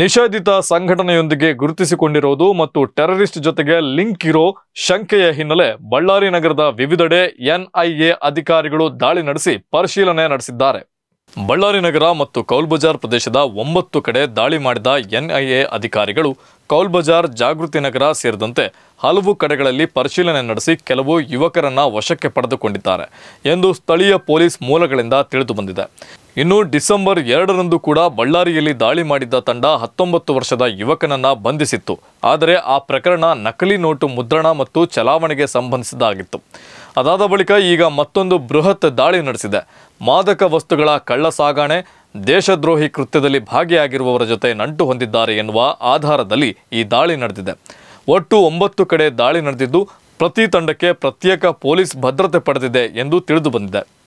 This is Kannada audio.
ನಿಷೇಧಿತ ಸಂಘಟನೆಯೊಂದಿಗೆ ಗುರುತಿಸಿಕೊಂಡಿರೋದು ಮತ್ತು ಟೆರರಿಸ್ಟ್ ಜೊತೆಗೆ ಲಿಂಕ್ ಇರೋ ಶಂಕೆಯ ಹಿನ್ನೆಲೆ ಬಳ್ಳಾರಿ ನಗರದ ವಿವಿಧೆಡೆ ಎನ್ಐಎ ಅಧಿಕಾರಿಗಳು ದಾಳಿ ನಡೆಸಿ ಪರಿಶೀಲನೆ ನಡೆಸಿದ್ದಾರೆ ಬಳ್ಳಾರಿ ನಗರ ಮತ್ತು ಕೌಲ್ ಬಜಾರ್ ಪ್ರದೇಶದ ಒಂಬತ್ತು ಕಡೆ ದಾಳಿ ಮಾಡಿದ ಎನ್ಐಎ ಅಧಿಕಾರಿಗಳು ಕೌಲ್ ಬಜಾರ್ ಜಾಗೃತಿ ನಗರ ಸೇರಿದಂತೆ ಹಲವು ಕಡೆಗಳಲ್ಲಿ ಪರಿಶೀಲನೆ ನಡೆಸಿ ಕೆಲವು ಯುವಕರನ್ನ ವಶಕ್ಕೆ ಪಡೆದುಕೊಂಡಿದ್ದಾರೆ ಎಂದು ಸ್ಥಳೀಯ ಪೊಲೀಸ್ ಮೂಲಗಳಿಂದ ತಿಳಿದುಬಂದಿದೆ ಇನ್ನು ಡಿಸೆಂಬರ್ ಎರಡರಂದು ಕೂಡ ಬಳ್ಳಾರಿಯಲ್ಲಿ ದಾಳಿ ಮಾಡಿದ್ದ ತಂಡ ಹತ್ತೊಂಬತ್ತು ವರ್ಷದ ಯುವಕನನ್ನ ಬಂಧಿಸಿತ್ತು ಆದರೆ ಆ ಪ್ರಕರಣ ನಕಲಿ ನೋಟು ಮುದ್ರಣ ಮತ್ತು ಚಲಾವಣೆಗೆ ಸಂಬಂಧಿಸಿದ್ದಾಗಿತ್ತು ಅದಾದ ಬಳಿಕ ಈಗ ಮತ್ತೊಂದು ಬೃಹತ್ ದಾಳಿ ನಡೆಸಿದೆ ಮಾದಕ ವಸ್ತುಗಳ ಕಳ್ಳ ಸಾಗಾಣೆ ದೇಶದ್ರೋಹಿ ಕೃತ್ಯದಲ್ಲಿ ಭಾಗಿಯಾಗಿರುವವರ ಜೊತೆ ನಂಟು ಹೊಂದಿದ್ದಾರೆ ಎನ್ನುವ ಆಧಾರದಲ್ಲಿ ಈ ದಾಳಿ ನಡೆದಿದೆ ಒಟ್ಟು ಒಂಬತ್ತು ಕಡೆ ದಾಳಿ ನಡೆದಿದ್ದು ಪ್ರತಿ ತಂಡಕ್ಕೆ ಪ್ರತ್ಯೇಕ ಪೊಲೀಸ್ ಭದ್ರತೆ ಪಡೆದಿದೆ ಎಂದು ತಿಳಿದು ಬಂದಿದೆ